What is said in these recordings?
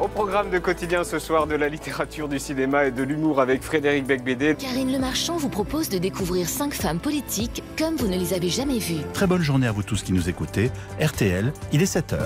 Au programme de quotidien ce soir de la littérature, du cinéma et de l'humour avec Frédéric Becbédé. Karine Lemarchand vous propose de découvrir cinq femmes politiques comme vous ne les avez jamais vues. Très bonne journée à vous tous qui nous écoutez. RTL, il est 7h.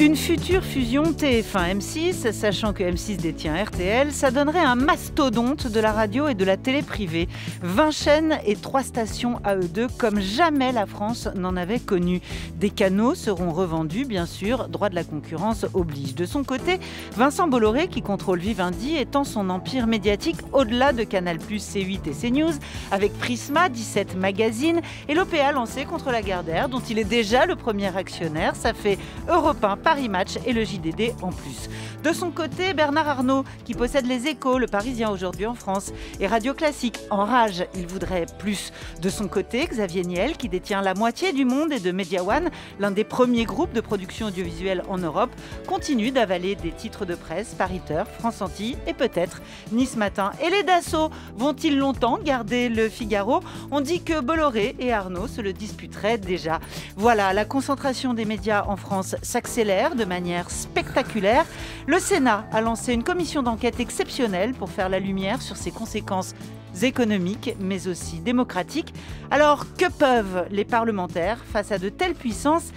Une future fusion TF1-M6, sachant que M6 détient RTL, ça donnerait un mastodonte de la radio et de la télé privée. 20 chaînes et 3 stations AE2 comme jamais la France n'en avait connu. Des canaux seront revendus, bien sûr, droit de la concurrence oblige. De son côté, Vincent Bolloré, qui contrôle Vivendi, étend son empire médiatique au-delà de Canal+, C8 et CNews, avec Prisma, 17 magazines, et l'OPA lancé contre la Gardère, dont il est déjà le premier actionnaire. Ça fait Europe Paris Match et le JDD en plus. De son côté, Bernard Arnault, qui possède les échos, le Parisien aujourd'hui en France, et Radio Classique, en rage, il voudrait plus. De son côté, Xavier Niel, qui détient la moitié du monde et de Media One, l'un des premiers groupes de production audiovisuelle en Europe, continue d'avaler des titres de presse, Pariteur, France Antilles et peut-être Nice Matin. Et les Dassault vont-ils longtemps garder le Figaro On dit que Bolloré et Arnault se le disputeraient déjà. Voilà, la concentration des médias en France s'accélère de manière spectaculaire. Le Sénat a lancé une commission d'enquête exceptionnelle pour faire la lumière sur ses conséquences économiques, mais aussi démocratiques. Alors, que peuvent les parlementaires face à de telles puissances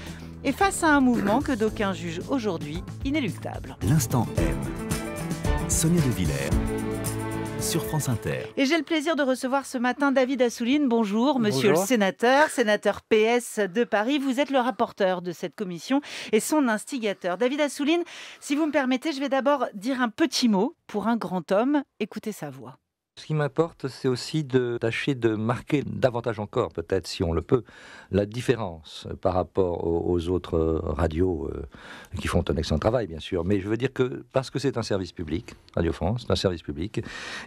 et face à un mouvement que d'aucuns jugent aujourd'hui inéluctable L'instant M. Sonia de Villers sur France Inter. Et j'ai le plaisir de recevoir ce matin David Assouline. Bonjour, monsieur le sénateur, sénateur PS de Paris. Vous êtes le rapporteur de cette commission et son instigateur. David Assouline, si vous me permettez, je vais d'abord dire un petit mot pour un grand homme. Écoutez sa voix. Ce qui m'importe, c'est aussi de tâcher de marquer davantage encore, peut-être si on le peut, la différence par rapport aux, autres euh, radios euh, qui font un excellent travail, bien sûr. Mais je veux dire que parce que c'est un service public, Radio France, c'est un service public,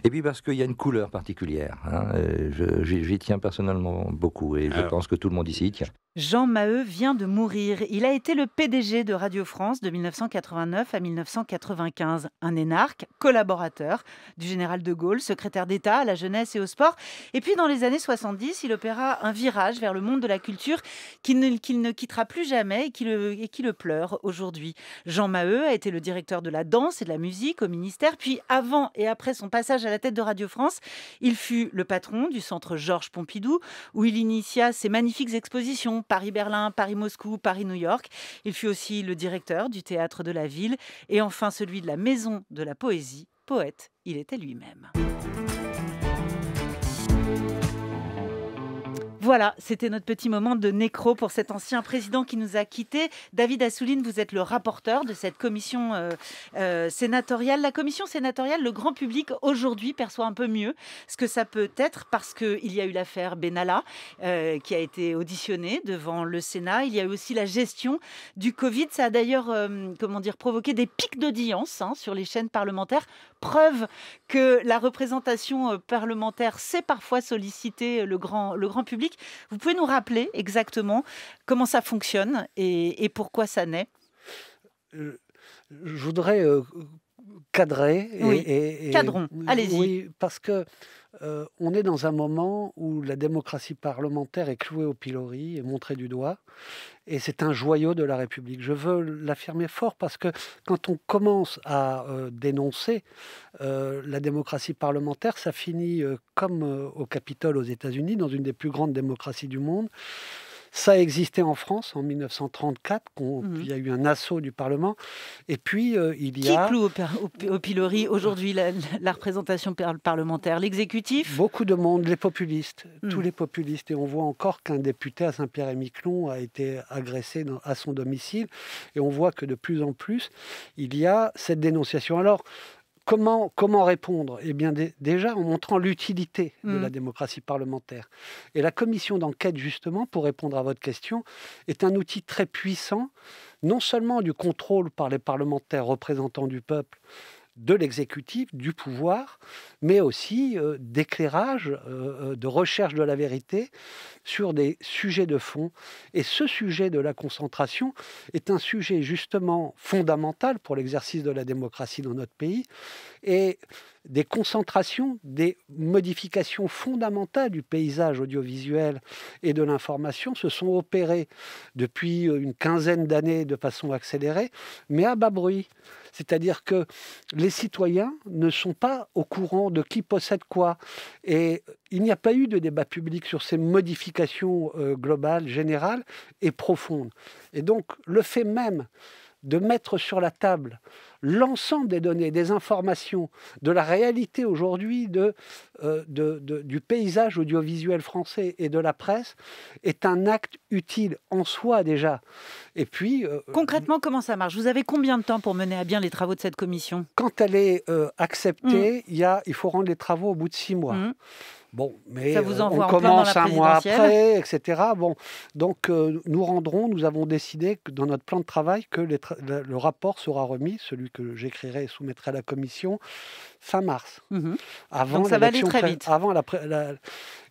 et puis parce qu'il y a une couleur particulière. Hein, euh, j'y tiens personnellement beaucoup et je pense que tout le monde ici y tient. Jean Maheu vient de mourir. Il a été le PDG de Radio France de 1989 à 1995. Un énarque, collaborateur du général de Gaulle, secrétaire d'État à la jeunesse et au sport. Et puis dans les années 70, il opéra un virage vers le monde de la culture qu'il ne, quittera plus jamais et qui le, et qui le pleure aujourd'hui. Jean Maheu a été le directeur de la danse et de la musique au ministère, puis avant et après son passage à la tête de Radio France, il fut le patron du centre Georges Pompidou, où il initia ses magnifiques expositions Paris-Berlin, Paris-Moscou, Paris-New York. Il fut aussi le directeur du théâtre de la ville et enfin celui de la maison de la poésie, poète il était lui-même. Voilà, c'était notre petit moment de nécro pour cet ancien président qui nous a quittés. David Assouline, vous êtes le rapporteur de cette commission euh, euh, sénatoriale. La commission sénatoriale, le grand public aujourd'hui perçoit un peu mieux ce que ça peut être parce qu'il y a eu l'affaire Benalla euh, qui a été auditionnée devant le Sénat. Il y a eu aussi la gestion du Covid. Ça a d'ailleurs, comment dire, provoqué des pics d'audience hein, sur les chaînes parlementaires. Preuve que la représentation parlementaire sait parfois solliciter le grand, le grand public. Vous pouvez nous rappeler exactement comment ça fonctionne et, et pourquoi ça naît euh, je voudrais euh, cadrer. Et, cadrons, allez-y. parce que euh, on est dans un moment où la démocratie parlementaire est clouée au pilori et montrée du doigt. Et c'est un joyau de la République. Je veux l'affirmer fort parce que quand on commence à euh, dénoncer euh, la démocratie parlementaire, ça finit comme au Capitole aux États-Unis, dans une des plus grandes démocraties du monde. Ça existait en France en 1934, mmh qu'il il y a eu un assaut du Parlement. Et puis, euh, il y a... Qui cloue au, pilori aujourd'hui la, représentation parlementaire L'exécutif Beaucoup de monde, les populistes, mmh. tous les populistes. Et on voit encore qu'un député à Saint-Pierre-et-Miquelon a été agressé à son domicile. Et on voit que de plus en plus, il y a cette dénonciation. Alors, Comment, répondre Eh bien, déjà en montrant l'utilité de mm. la démocratie parlementaire. Et la commission d'enquête, justement, pour répondre à votre question, est un outil très puissant, non seulement du contrôle par les parlementaires représentants du peuple, de l'exécutif, du pouvoir, mais aussi euh, d'éclairage, euh, euh, de recherche de la vérité sur des sujets de fond. Et ce sujet de la concentration est un sujet justement fondamental pour l'exercice de la démocratie dans notre pays, et des concentrations, des modifications fondamentales du paysage audiovisuel et de l'information se sont opérées depuis euh, une quinzaine d'années de façon accélérée, mais à bas bruit. C'est-à-dire que les citoyens ne sont pas au courant de qui possède quoi. Et il n'y a pas eu de débat public sur ces modifications euh, globales, générales et profondes. Et donc le fait même de mettre sur la table l'ensemble des données, des informations, de la réalité aujourd'hui euh, de, du paysage audiovisuel français et de la presse est un acte utile en soi déjà. Et puis... Euh, Concrètement, comment ça marche Vous avez combien de temps pour mener à bien les travaux de cette commission Quand elle est euh, acceptée, mmh. il, y il faut rendre les travaux au bout de six mois. Mmh. Bon, mais euh, on commence un mois après, etc. Bon, donc euh, nous rendrons, nous avons décidé que dans notre plan de travail que le rapport sera remis, celui que j'écrirai et soumettrai à la commission, fin mars. Mhm. Avant donc ça va aller très vite. Avant la,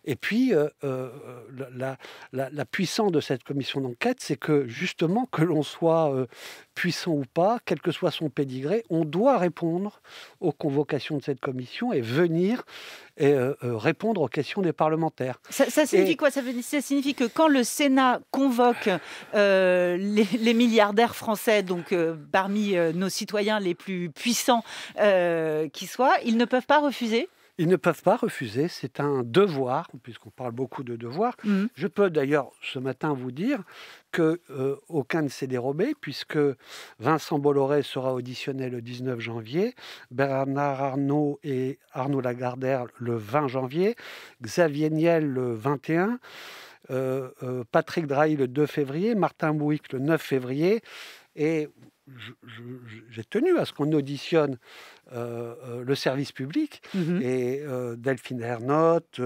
et puis, euh, euh, euh, la, puissance de cette commission d'enquête, c'est que justement, que l'on soit puissant ou pas, quel que soit son pédigré, on doit répondre aux convocations de cette commission et venir et, répondre aux questions des parlementaires. Ça, signifie quoi ça, signifie que quand le Sénat convoque les, milliardaires français, donc parmi nos citoyens les plus puissants qui soient, ils ne peuvent pas refuser ils ne peuvent pas refuser, c'est un devoir, puisqu'on parle beaucoup de devoirs. Mm. Je peux d'ailleurs ce matin vous dire qu'aucun euh, ne s'est dérobé, puisque Vincent Bolloré sera auditionné le 19 janvier, Bernard Arnault et Arnaud Lagardère le 20 janvier, Xavier Niel le 21. Euh, euh, Patrick Drahi le 2 février, Martin Bouic le 9 février, et j'ai tenu à ce qu'on auditionne euh, euh, le service public mhm. et euh, Delphine Ernotte,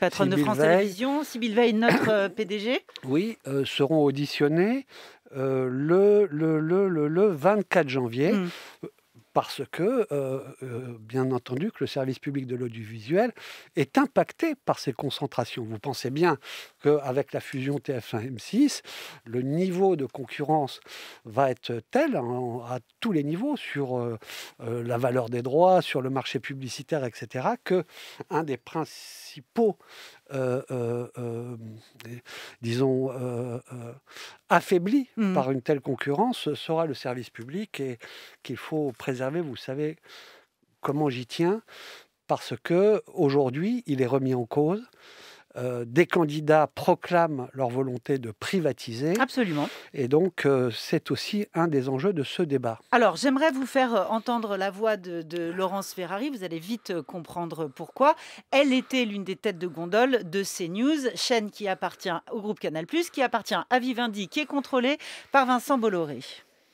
patronne de France Télévisions, Sybille Veil, notre PDG. Oui, seront auditionnés le le, 24 janvier. Mhm parce que, euh, euh, bien entendu, que le service public de l'audiovisuel est impacté par ces concentrations. Vous pensez bien qu'avec la fusion TF1-M6, le niveau de concurrence va être tel hein, à tous les niveaux sur euh, la valeur des droits, sur le marché publicitaire, etc., que un des principaux euh, euh, euh, disons, affaibli mmh. par une telle concurrence sera le service public et qu'il faut préserver. Vous savez comment j'y tiens parce que aujourd'hui, il est remis en cause. Euh, des candidats proclament leur volonté de privatiser. Absolument. Et donc, euh, c'est aussi un des enjeux de ce débat. Alors, j'aimerais vous faire euh, entendre la voix de, Laurence Ferrari. Vous allez vite comprendre pourquoi. Elle était l'une des têtes de gondole de CNews, chaîne qui appartient au groupe Canal+, qui appartient à Vivendi, qui est contrôlée par Vincent Bolloré.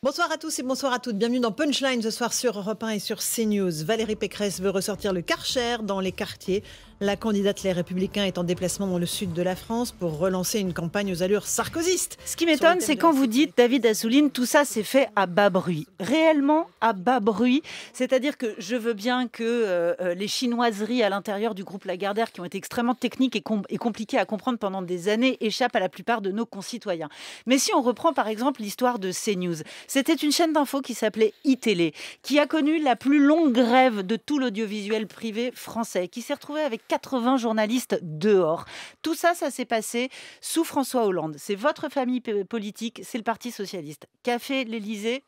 Bonsoir à tous et bonsoir à toutes. Bienvenue dans Punchline ce soir sur Europe 1 et sur CNews. Valérie Pécresse veut ressortir le Karcher dans les quartiers la candidate Les Républicains est en déplacement dans le sud de la France pour relancer une campagne aux allures sarkozystes. Ce qui m'étonne, c'est quand vous dites, David Assouline, tout ça s'est fait à bas bruit. Réellement à bas bruit. C'est-à-dire que je veux bien que euh, euh, les chinoiseries à l'intérieur du groupe Lagardère, qui ont été extrêmement techniques et, compliquées à comprendre pendant des années, échappent à la plupart de nos concitoyens. Mais si on reprend par exemple l'histoire de CNews, c'était une chaîne d'infos qui s'appelait iTélé, qui a connu la plus longue grève de tout l'audiovisuel privé français, qui s'est retrouvée avec 80 journalistes dehors. Tout ça, ça s'est passé sous François Hollande. C'est votre famille politique, c'est le Parti socialiste. Café, l'Élysée,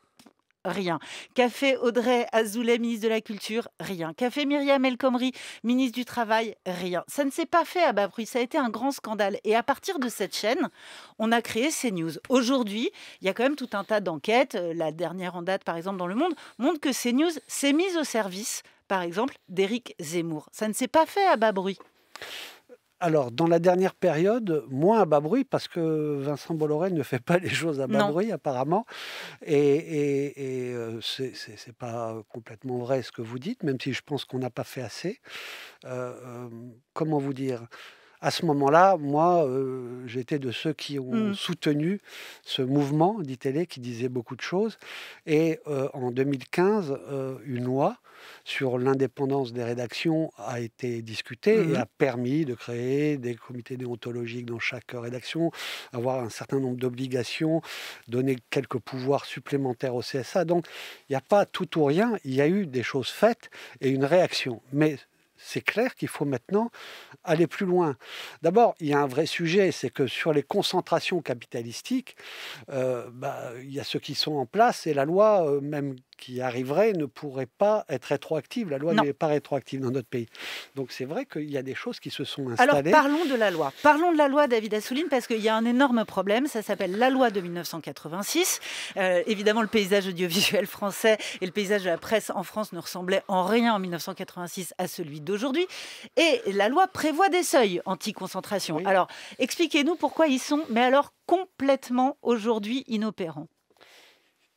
rien. Café Audrey Azoulay, ministre de la Culture, rien. Café Myriam El Khomri, ministre du Travail, rien. Ça ne s'est pas fait à bas bruit ça a été un grand scandale. Et à partir de cette chaîne, on a créé CNews. Aujourd'hui, il y a quand même tout un tas d'enquêtes. La dernière en date, par exemple, dans Le Monde, montre que CNews s'est mise au service par exemple, d'Éric Zemmour. Ça ne s'est pas fait à bas bruit. Alors, dans la dernière période, moins à bas bruit, parce que Vincent Bolloré ne fait pas les choses à bas bruit, apparemment. Et, et, euh, c'est pas complètement vrai ce que vous dites, même si je pense qu'on n'a pas fait assez. Euh, euh, comment vous dire à ce moment-là, moi, euh, j'étais de ceux qui ont mm. soutenu ce mouvement d'ITélé qui disait beaucoup de choses. Et euh, en 2015, euh, une loi sur l'indépendance des rédactions a été discutée et mm-hmm. a permis de créer des comités déontologiques dans chaque rédaction, avoir un certain nombre d'obligations, donner quelques pouvoirs supplémentaires au CSA. Donc, il n'y a pas tout ou rien, il y a eu des choses faites et une réaction. Mais c'est clair qu'il faut maintenant aller plus loin. D'abord, il y a un vrai sujet, c'est que sur les concentrations capitalistiques, euh, bah, il y a ceux qui sont en place et la loi, euh, même qui arriverait, ne pourrait pas être rétroactive. La loi n'est pas rétroactive dans notre pays. Donc c'est vrai qu'il y a des choses qui se sont installées. Alors parlons de la loi. Parlons de la loi, David Assouline, parce qu'il y a un énorme problème. Ça s'appelle la loi de 1986. Euh, évidemment, le paysage audiovisuel français et le paysage de la presse en France ne ressemblaient en rien en 1986 à celui d'aujourd'hui. Et la loi prévoit prévoit des seuils anti-concentration. Alors, expliquez-nous pourquoi ils sont, mais alors complètement aujourd'hui inopérants.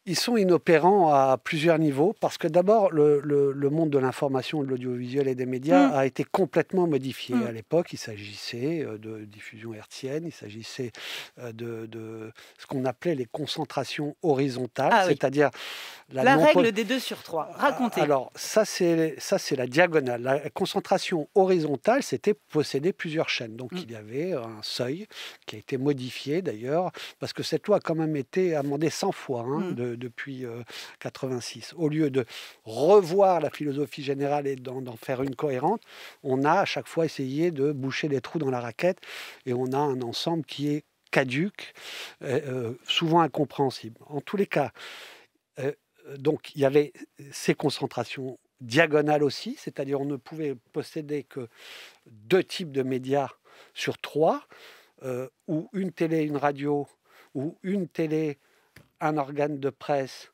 Ils sont inopérants à plusieurs niveaux parce que d'abord, le, le, monde de l'information, de l'audiovisuel et des médias mm. a été complètement modifié. Mm. À l'époque, il s'agissait euh, de diffusion hertzienne, il s'agissait euh, de, de, ce qu'on appelait les concentrations horizontales, ah c'est-à-dire la, règle des 2 sur 3. Ah, Racontez. Alors, ça, c'est la diagonale. La concentration horizontale, c'était posséder plusieurs chaînes. Donc, mm. il y avait un seuil qui a été modifié d'ailleurs parce que cette loi a quand même été amendée 100 fois hein, de depuis 86. Euh, Au lieu de revoir la philosophie générale et d'en faire une cohérente, on a à chaque fois essayé de boucher les trous dans la raquette et on a un ensemble qui est caduque, euh, euh, souvent incompréhensible. En tous les cas, donc il y avait ces concentrations diagonales aussi, c'est-à-dire on ne pouvait posséder que deux types de médias sur trois, ou une télé, une radio, ou une télé, un organe de presse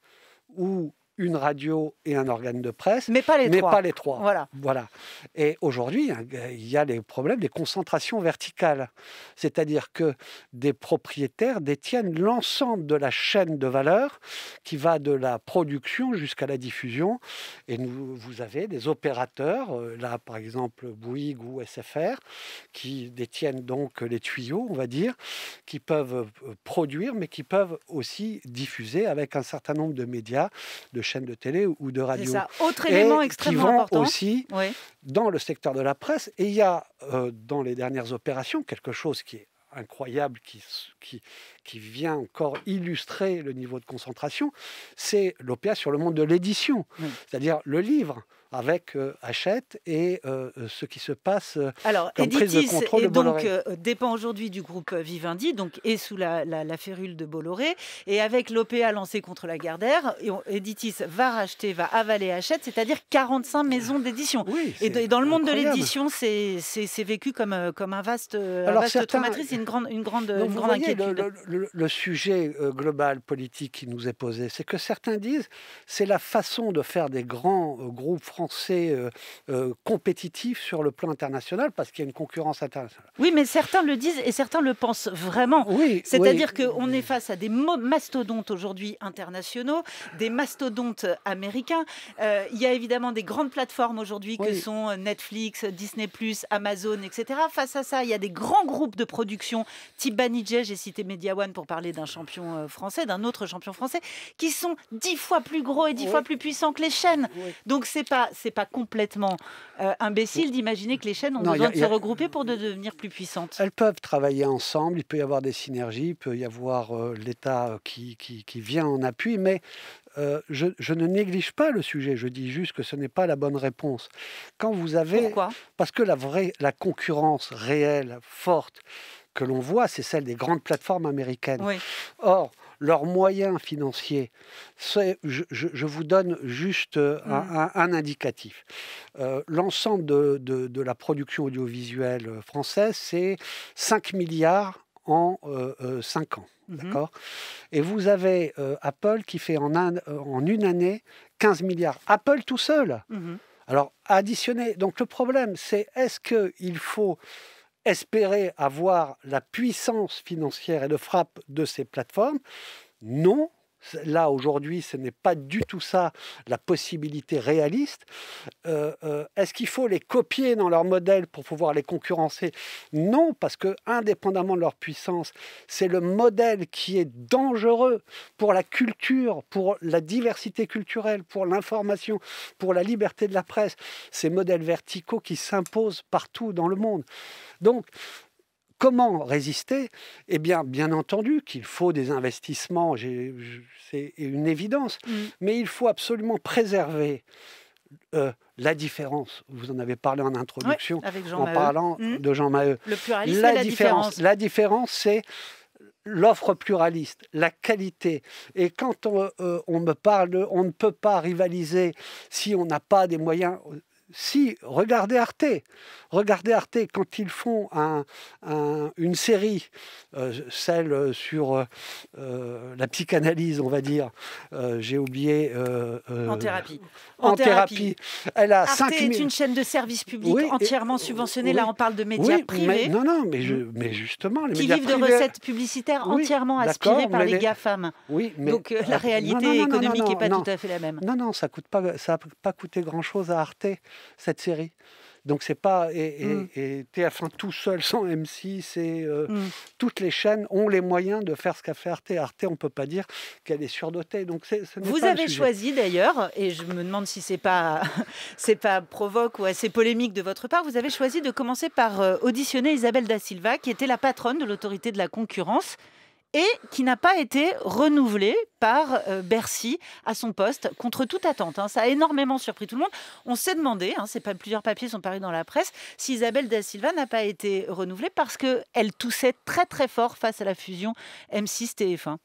ou une radio et un organe de presse. Mais pas les trois. Pas les trois. Voilà. voilà. Et aujourd'hui, il y a les problèmes des concentrations verticales. C'est-à-dire que des propriétaires détiennent l'ensemble de la chaîne de valeur qui va de la production jusqu'à la diffusion. Et nous, vous avez des opérateurs, euh, là par exemple Bouygues ou SFR, qui détiennent donc les tuyaux, on va dire, qui peuvent euh, produire, mais qui peuvent aussi diffuser avec un certain nombre de médias, de de télé ou de radio. autre élément extrêmement important. aussi dans le secteur de la presse. Et il y a euh, dans les dernières opérations quelque chose qui est incroyable, qui, qui, qui vient encore illustrer le niveau de concentration, c'est l'OPA sur le monde de l'édition, c'est-à-dire le livre avec euh, Hachette et euh, euh, ce qui se passe Alors, Editis prise donc dépend aujourd'hui du groupe Vivendi, donc est sous la, la, férule de Bolloré. Et avec l'OPA lancée contre la Gardère, Editis va racheter, va avaler Hachette, c'est-à-dire 45 maisons d'édition. et, dans le monde de l'édition, c'est vécu comme, comme un vaste, Alors, traumatisme. C'est une grande, une grande, une grande inquiétude. Le, le sujet global politique qui nous est posé, c'est que certains disent c'est la façon de faire des grands groupes français euh, euh, compétitif sur le plan international parce qu'il y a une concurrence internationale. Oui, mais certains le disent et certains le pensent vraiment. Oui, C'est-à-dire qu'on est face à des mastodontes aujourd'hui internationaux, des mastodontes américains. Euh, il y a évidemment des grandes plateformes aujourd'hui que sont Netflix, Disney, Amazon, etc. Face à ça, il y a des grands groupes de production, type Banijay, j'ai cité Media One pour parler d'un champion français, d'un autre champion français, qui sont dix fois plus gros et dix fois plus puissants que les chaînes. Donc c'est pas c'est pas complètement euh, imbécile d'imaginer que les chaînes ont besoin de se regrouper pour devenir plus puissantes. Elles peuvent travailler ensemble. Il peut y avoir des synergies. Il peut y avoir euh, l'État euh, qui, qui, vient en appui, mais je, je, ne néglige pas le sujet, je dis juste que ce n'est pas la bonne réponse. Quand vous avez. Pourquoi Parce que la, vraie, la concurrence réelle, forte, que l'on voit, c'est celle des grandes plateformes américaines. Oui. Or, leurs moyens financiers. Je, vous donne juste euh, mmh. un, indicatif. Euh, l'ensemble de, la production audiovisuelle française, c'est 5 milliards en 5 euh, ans. Mmh. D'accord Et vous avez Apple qui fait en, en une année 15 milliards. Apple tout seul. Mmh. Alors, additionner... Donc, le problème, c'est est-ce qu'il faut espérer avoir la puissance financière et de frappe de ces plateformes. Non, Là, aujourd'hui, ce n'est pas du tout ça la possibilité réaliste. Euh, euh, est-ce qu'il faut les copier dans leur modèle pour pouvoir les concurrencer Non, parce que indépendamment de leur puissance, c'est le modèle qui est dangereux pour la culture, pour la diversité culturelle, pour l'information, pour la liberté de la presse. Ces modèles verticaux qui s'imposent partout dans le monde. Donc, Comment résister Eh bien, bien entendu qu'il faut des investissements, c'est une évidence, mm. mais il faut absolument préserver euh, la différence. Vous en avez parlé en introduction, en parlant mm. de Jean Maheu. la, différence. La différence, c'est l'offre pluraliste, la qualité. Et quand on, euh, on, me parle, on ne peut pas rivaliser si on n'a pas des moyens si, regardez Arte. Regardez Arte quand ils font une série, euh, celle sur euh, euh, la psychanalyse, on va dire. J'ai oublié. en thérapie. En, thérapie. Elle a Arte est une chaîne de services public entièrement subventionnée. Là, on parle de médias privés. non, non, mais, hmm. mais justement, les qui vivent de recettes publicitaires entièrement aspirées par les, gars GAFAM. Oui, mais... Donc la réalité économique n'est pas tout à fait la même. Non, non, ça n'a pas coûté grand-chose à Arte cette série. Donc c'est pas et, TF1 mm. tout seul sans M6 euh, mm. toutes les chaînes ont les moyens de faire ce qu'a fait Arte. Arte, on peut pas dire qu'elle est surdotée. Donc vous pas avez choisi d'ailleurs et je me demande si c'est pas c'est pas provoque ou assez polémique de votre part. Vous avez choisi de commencer par euh, auditionner Isabelle da Silva qui était la patronne de l'autorité de la concurrence et qui n'a pas été renouvelée par euh, Bercy à son poste contre toute attente. Hein. Ça a énormément surpris tout le monde. On s'est demandé, hein, pas, plusieurs papiers sont parus dans la presse, si Isabelle Da Silva n'a pas été renouvelée parce qu'elle toussait très très fort face à la fusion M6-TF1.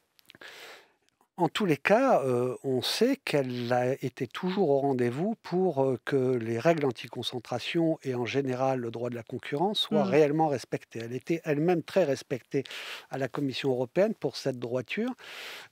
En tous les cas, euh, on sait qu'elle a été toujours au rendez-vous pour euh, que les règles anti-concentration et en général le droit de la concurrence soient mmh. réellement respectées. Elle était elle-même très respectée à la Commission européenne pour cette droiture.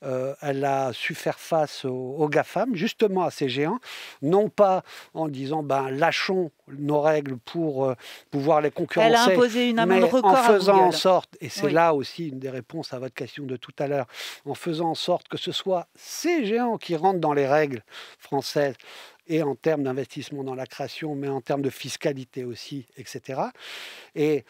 Euh, elle a su faire face aux, aux, GAFAM, justement à ces géants, non pas en disant ben, lâchons nos règles pour pouvoir les concurrencer, elle a imposé une amende mais record en faisant en sorte, et c'est là aussi une des réponses à votre question de tout à l'heure, en faisant en sorte que ce soit ces géants qui rentrent dans les règles françaises et en termes d'investissement dans la création, mais en termes de fiscalité aussi, etc. Et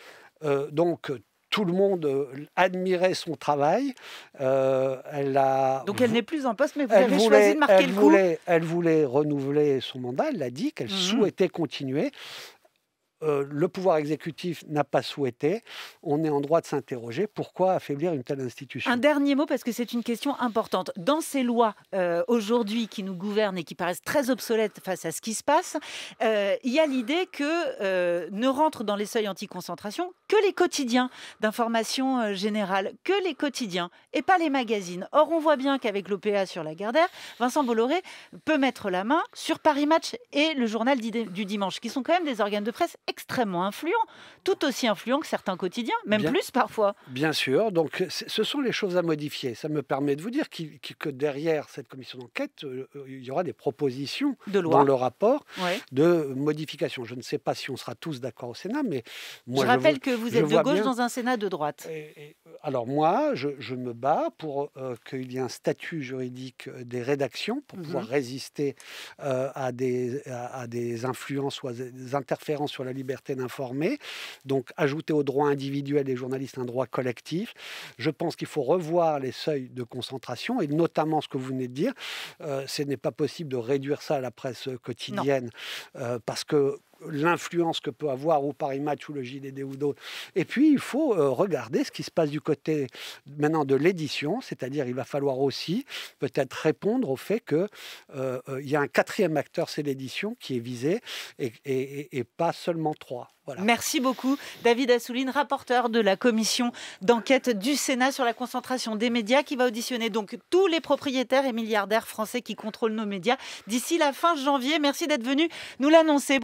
euh, donc, tout le monde euh, admirait son travail. Euh, elle a, Donc elle n'est plus en poste, mais vous avez choisi de marquer le coup. Elle voulait renouveler son mandat, elle l'a dit qu'elle mhm. souhaitait continuer. Euh, le pouvoir exécutif n'a pas souhaité, on est en droit de s'interroger pourquoi affaiblir une telle institution. Un dernier mot, parce que c'est une question importante. Dans ces lois euh, aujourd'hui qui nous gouvernent et qui paraissent très obsolètes face à ce qui se passe, euh, il y a l'idée que ne rentrent dans les seuils anti-concentration que les quotidiens d'information générale, que les quotidiens et pas les magazines. Or, on voit bien qu'avec l'OPA sur la Gardère, Vincent Bolloré peut mettre la main sur Paris Match et le journal du dimanche, qui sont quand même des organes de presse extrêmement influent, tout aussi influent que certains quotidiens, même plus parfois. Bien sûr, donc ce sont les choses à modifier. Ça me permet de vous dire que derrière cette commission d'enquête, euh, euh, il y aura des propositions de loi. dans le rapport de modification. Je ne sais pas si on sera tous d'accord au Sénat, mais moi... Je rappelle que vous êtes de gauche dans un Sénat de droite. Euh, alors moi, je, me bats pour qu'il y ait un statut juridique des rédactions pour mhm. pouvoir résister à, des, à, à des influences ou à des interférences sur la liberté d'informer. Donc, ajouter au droit individuel des journalistes un droit collectif. Je pense qu'il faut revoir les seuils de concentration et notamment ce que vous venez de dire. Euh, ce n'est pas possible de réduire ça à la presse quotidienne euh, parce que l'influence que peut avoir ou Paris Match ou le JDD ou d'autres. Et puis, il faut euh, regarder ce qui se passe du côté maintenant de l'édition, c'est-à-dire il va falloir aussi peut-être répondre au fait qu'il euh, euh, il y a un quatrième acteur, c'est l'édition, qui est visé et, et, et pas seulement trois. Voilà. Merci beaucoup, David Assouline, rapporteur de la commission d'enquête du Sénat sur la concentration des médias, qui va auditionner donc tous les propriétaires et milliardaires français qui contrôlent nos médias d'ici la fin janvier. Merci d'être venu nous l'annoncer.